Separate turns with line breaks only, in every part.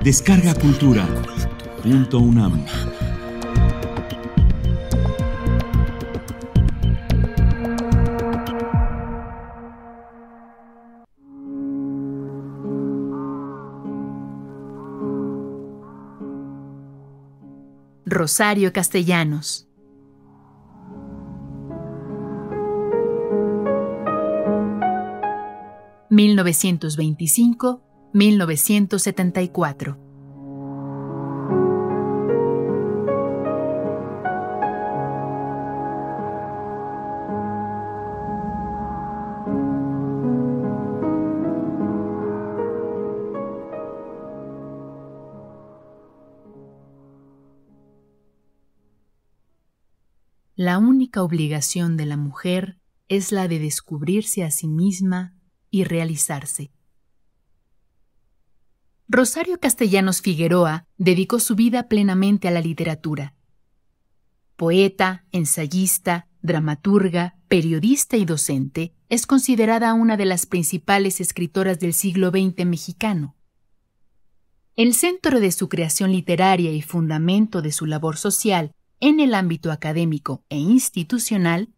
Descarga Cultura. Punto UNAM. Rosario Castellanos. ¿1925? 1974. La única obligación de la mujer es la de descubrirse a sí misma y realizarse. Rosario Castellanos Figueroa dedicó su vida plenamente a la literatura. Poeta, ensayista, dramaturga, periodista y docente, es considerada una de las principales escritoras del siglo XX mexicano. El centro de su creación literaria y fundamento de su labor social en el ámbito académico e institucional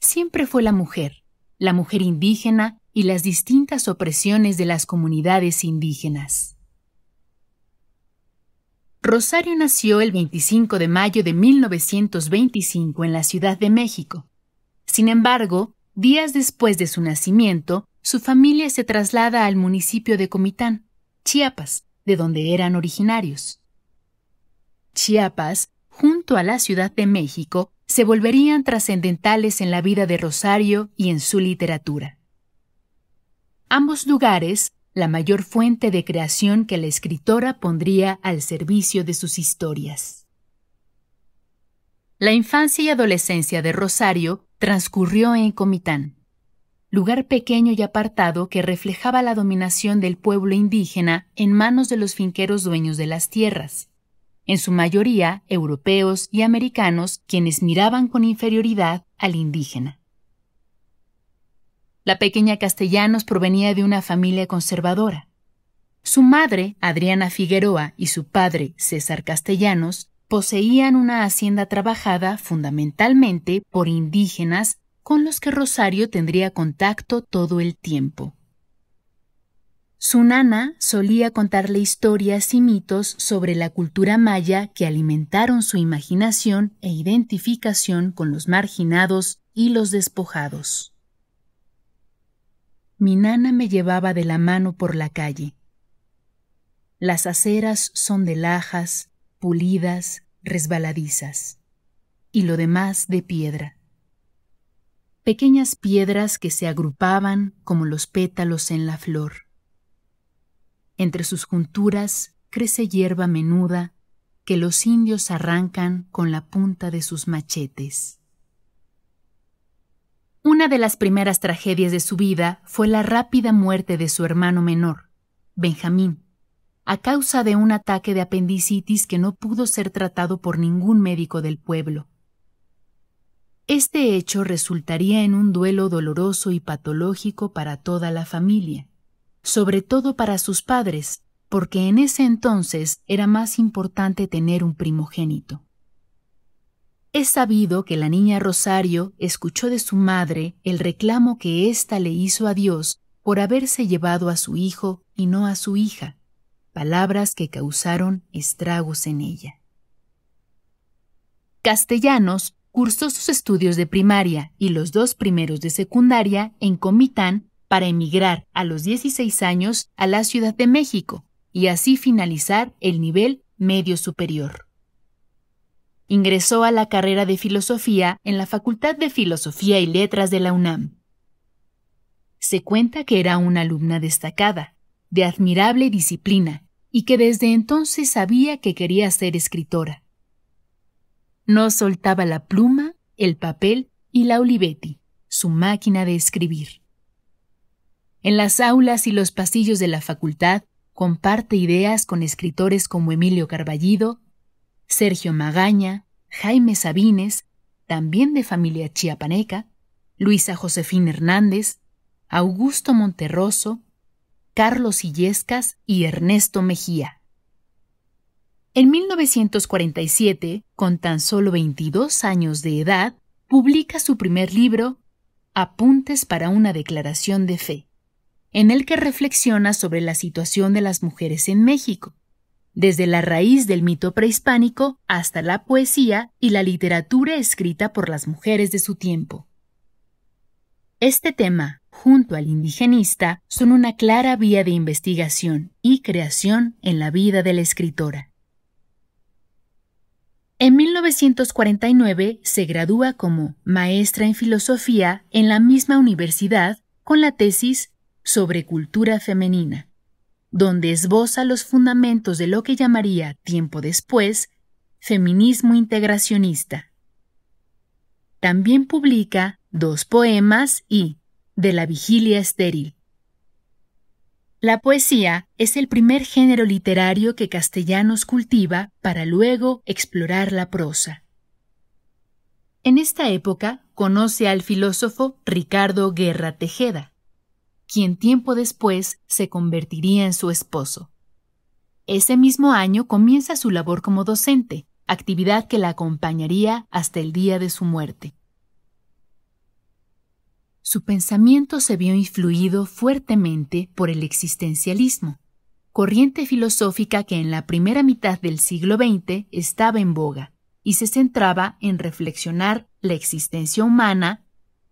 siempre fue la mujer, la mujer indígena y las distintas opresiones de las comunidades indígenas. Rosario nació el 25 de mayo de 1925 en la Ciudad de México. Sin embargo, días después de su nacimiento, su familia se traslada al municipio de Comitán, Chiapas, de donde eran originarios. Chiapas, junto a la Ciudad de México, se volverían trascendentales en la vida de Rosario y en su literatura. Ambos lugares la mayor fuente de creación que la escritora pondría al servicio de sus historias. La infancia y adolescencia de Rosario transcurrió en Comitán, lugar pequeño y apartado que reflejaba la dominación del pueblo indígena en manos de los finqueros dueños de las tierras, en su mayoría europeos y americanos quienes miraban con inferioridad al indígena. La pequeña Castellanos provenía de una familia conservadora. Su madre, Adriana Figueroa, y su padre, César Castellanos, poseían una hacienda trabajada fundamentalmente por indígenas con los que Rosario tendría contacto todo el tiempo. Su nana solía contarle historias y mitos sobre la cultura maya que alimentaron su imaginación e identificación con los marginados y los despojados mi nana me llevaba de la mano por la calle. Las aceras son de lajas, pulidas, resbaladizas, y lo demás de piedra. Pequeñas piedras que se agrupaban como los pétalos en la flor. Entre sus junturas crece hierba menuda que los indios arrancan con la punta de sus machetes. Una de las primeras tragedias de su vida fue la rápida muerte de su hermano menor, Benjamín, a causa de un ataque de apendicitis que no pudo ser tratado por ningún médico del pueblo. Este hecho resultaría en un duelo doloroso y patológico para toda la familia, sobre todo para sus padres, porque en ese entonces era más importante tener un primogénito. Es sabido que la niña Rosario escuchó de su madre el reclamo que ésta le hizo a Dios por haberse llevado a su hijo y no a su hija, palabras que causaron estragos en ella. Castellanos cursó sus estudios de primaria y los dos primeros de secundaria en Comitán para emigrar a los 16 años a la Ciudad de México y así finalizar el nivel medio superior. Ingresó a la carrera de filosofía en la Facultad de Filosofía y Letras de la UNAM. Se cuenta que era una alumna destacada, de admirable disciplina, y que desde entonces sabía que quería ser escritora. No soltaba la pluma, el papel y la Olivetti, su máquina de escribir. En las aulas y los pasillos de la facultad comparte ideas con escritores como Emilio Carballido, Sergio Magaña, Jaime Sabines, también de familia chiapaneca, Luisa Josefín Hernández, Augusto Monterroso, Carlos Illescas y Ernesto Mejía. En 1947, con tan solo 22 años de edad, publica su primer libro, Apuntes para una declaración de fe, en el que reflexiona sobre la situación de las mujeres en México, desde la raíz del mito prehispánico hasta la poesía y la literatura escrita por las mujeres de su tiempo. Este tema, junto al indigenista, son una clara vía de investigación y creación en la vida de la escritora. En 1949 se gradúa como maestra en filosofía en la misma universidad con la tesis sobre cultura femenina donde esboza los fundamentos de lo que llamaría tiempo después feminismo integracionista. También publica dos poemas y De la vigilia estéril. La poesía es el primer género literario que Castellanos cultiva para luego explorar la prosa. En esta época conoce al filósofo Ricardo Guerra Tejeda, quien tiempo después se convertiría en su esposo. Ese mismo año comienza su labor como docente, actividad que la acompañaría hasta el día de su muerte. Su pensamiento se vio influido fuertemente por el existencialismo, corriente filosófica que en la primera mitad del siglo XX estaba en boga y se centraba en reflexionar la existencia humana,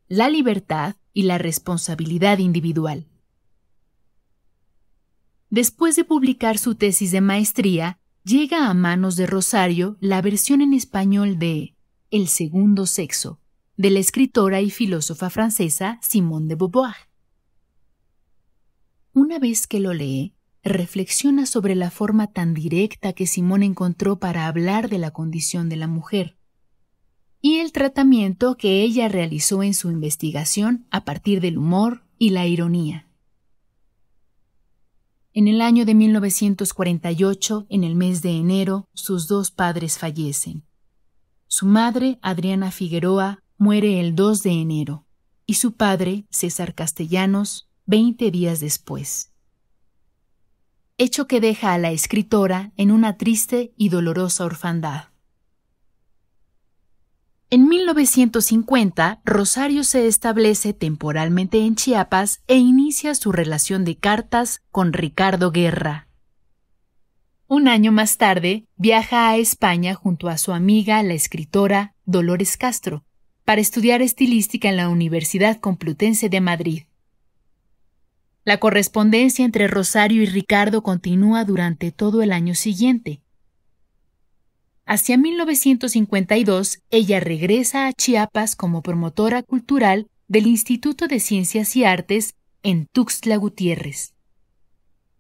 la libertad y la responsabilidad individual. Después de publicar su tesis de maestría, llega a manos de Rosario la versión en español de El segundo sexo, de la escritora y filósofa francesa Simone de Beauvoir. Una vez que lo lee, reflexiona sobre la forma tan directa que Simone encontró para hablar de la condición de la mujer, y el tratamiento que ella realizó en su investigación a partir del humor y la ironía. En el año de 1948, en el mes de enero, sus dos padres fallecen. Su madre, Adriana Figueroa, muere el 2 de enero y su padre, César Castellanos, 20 días después. Hecho que deja a la escritora en una triste y dolorosa orfandad. En 1950, Rosario se establece temporalmente en Chiapas e inicia su relación de cartas con Ricardo Guerra. Un año más tarde, viaja a España junto a su amiga, la escritora Dolores Castro, para estudiar estilística en la Universidad Complutense de Madrid. La correspondencia entre Rosario y Ricardo continúa durante todo el año siguiente, Hacia 1952, ella regresa a Chiapas como promotora cultural del Instituto de Ciencias y Artes en Tuxtla Gutiérrez.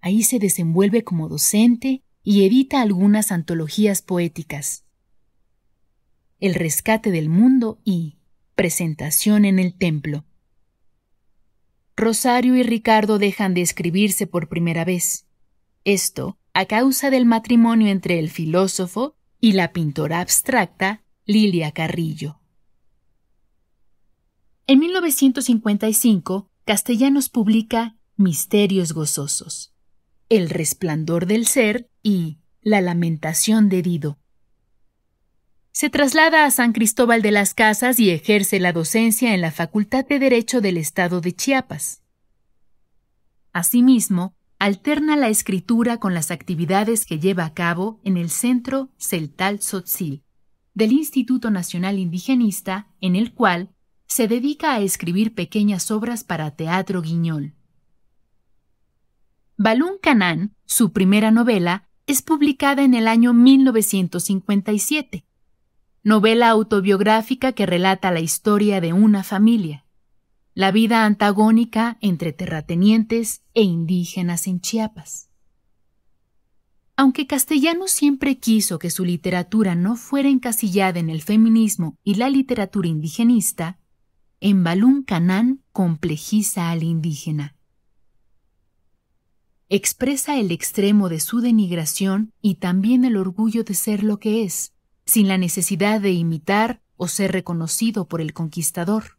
Ahí se desenvuelve como docente y edita algunas antologías poéticas. El rescate del mundo y presentación en el templo. Rosario y Ricardo dejan de escribirse por primera vez. Esto a causa del matrimonio entre el filósofo y la pintora abstracta Lilia Carrillo. En 1955, Castellanos publica Misterios Gozosos, El Resplandor del Ser y La Lamentación de Dido. Se traslada a San Cristóbal de las Casas y ejerce la docencia en la Facultad de Derecho del Estado de Chiapas. Asimismo, alterna la escritura con las actividades que lleva a cabo en el Centro Celtal Sotzil del Instituto Nacional Indigenista, en el cual se dedica a escribir pequeñas obras para teatro guiñol. Balún Canán, su primera novela, es publicada en el año 1957, novela autobiográfica que relata la historia de una familia la vida antagónica entre terratenientes e indígenas en Chiapas. Aunque Castellano siempre quiso que su literatura no fuera encasillada en el feminismo y la literatura indigenista, en Balún Canán complejiza al indígena. Expresa el extremo de su denigración y también el orgullo de ser lo que es, sin la necesidad de imitar o ser reconocido por el conquistador.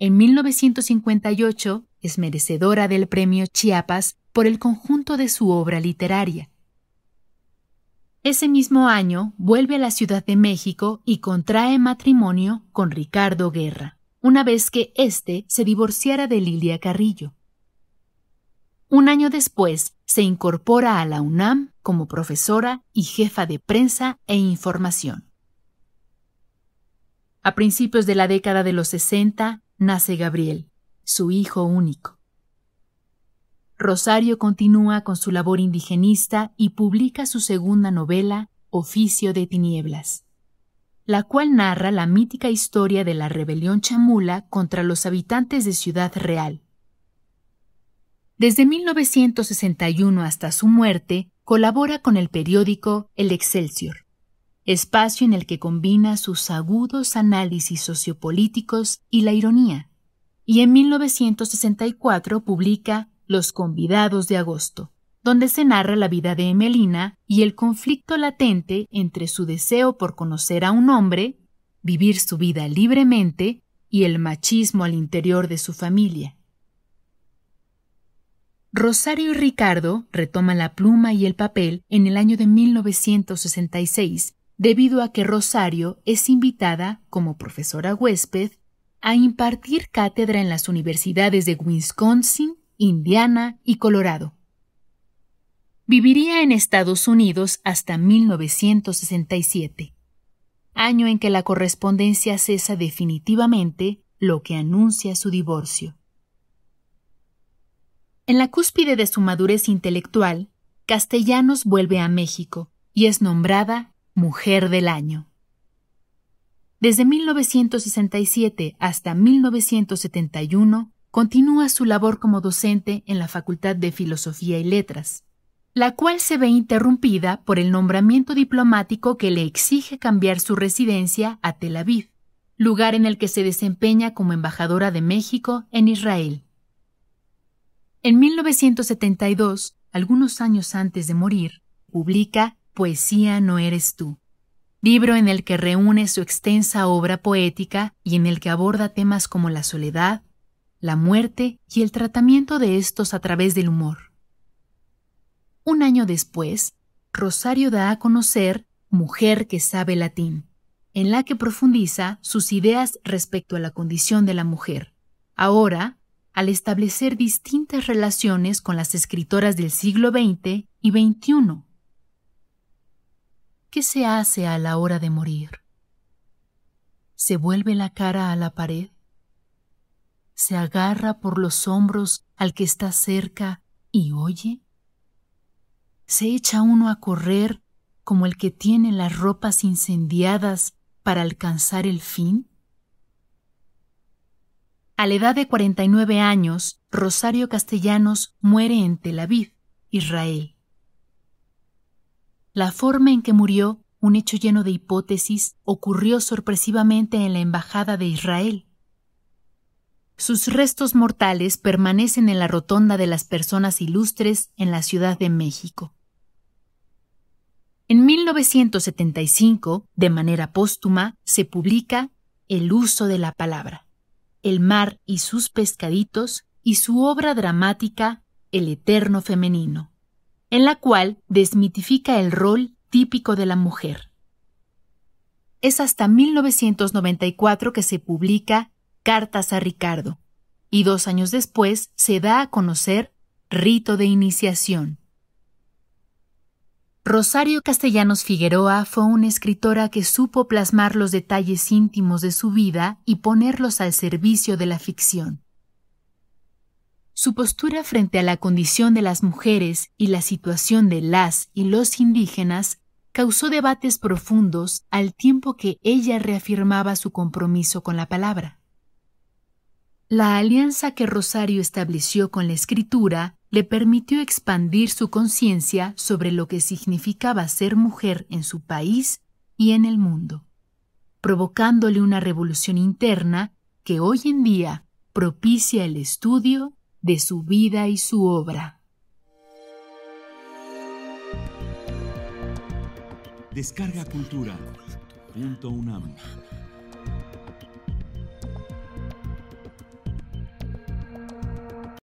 En 1958 es merecedora del Premio Chiapas por el conjunto de su obra literaria. Ese mismo año vuelve a la Ciudad de México y contrae matrimonio con Ricardo Guerra, una vez que éste se divorciara de Lilia Carrillo. Un año después se incorpora a la UNAM como profesora y jefa de prensa e información. A principios de la década de los 60, nace Gabriel, su hijo único. Rosario continúa con su labor indigenista y publica su segunda novela, Oficio de Tinieblas, la cual narra la mítica historia de la rebelión chamula contra los habitantes de Ciudad Real. Desde 1961 hasta su muerte, colabora con el periódico El Excelsior espacio en el que combina sus agudos análisis sociopolíticos y la ironía, y en 1964 publica Los convidados de agosto, donde se narra la vida de Emelina y el conflicto latente entre su deseo por conocer a un hombre, vivir su vida libremente y el machismo al interior de su familia. Rosario y Ricardo retoman la pluma y el papel en el año de 1966 debido a que Rosario es invitada, como profesora huésped, a impartir cátedra en las universidades de Wisconsin, Indiana y Colorado. Viviría en Estados Unidos hasta 1967, año en que la correspondencia cesa definitivamente, lo que anuncia su divorcio. En la cúspide de su madurez intelectual, Castellanos vuelve a México y es nombrada Mujer del Año. Desde 1967 hasta 1971 continúa su labor como docente en la Facultad de Filosofía y Letras, la cual se ve interrumpida por el nombramiento diplomático que le exige cambiar su residencia a Tel Aviv, lugar en el que se desempeña como embajadora de México en Israel. En 1972, algunos años antes de morir, publica Poesía no eres tú, libro en el que reúne su extensa obra poética y en el que aborda temas como la soledad, la muerte y el tratamiento de estos a través del humor. Un año después, Rosario da a conocer Mujer que sabe latín, en la que profundiza sus ideas respecto a la condición de la mujer. Ahora, al establecer distintas relaciones con las escritoras del siglo XX y XXI, ¿qué se hace a la hora de morir? Se vuelve la cara a la pared, se agarra por los hombros al que está cerca y oye. Se echa uno a correr como el que tiene las ropas incendiadas para alcanzar el fin. A la edad de 49 años, Rosario Castellanos muere en Tel Aviv, Israel. La forma en que murió, un hecho lleno de hipótesis, ocurrió sorpresivamente en la Embajada de Israel. Sus restos mortales permanecen en la rotonda de las personas ilustres en la Ciudad de México. En 1975, de manera póstuma, se publica El uso de la palabra, El mar y sus pescaditos y su obra dramática El eterno femenino en la cual desmitifica el rol típico de la mujer. Es hasta 1994 que se publica Cartas a Ricardo, y dos años después se da a conocer Rito de Iniciación. Rosario Castellanos Figueroa fue una escritora que supo plasmar los detalles íntimos de su vida y ponerlos al servicio de la ficción. Su postura frente a la condición de las mujeres y la situación de las y los indígenas causó debates profundos al tiempo que ella reafirmaba su compromiso con la palabra. La alianza que Rosario estableció con la escritura le permitió expandir su conciencia sobre lo que significaba ser mujer en su país y en el mundo, provocándole una revolución interna que hoy en día propicia el estudio de su vida y su obra. Descarga Cultura. Punto UNAM.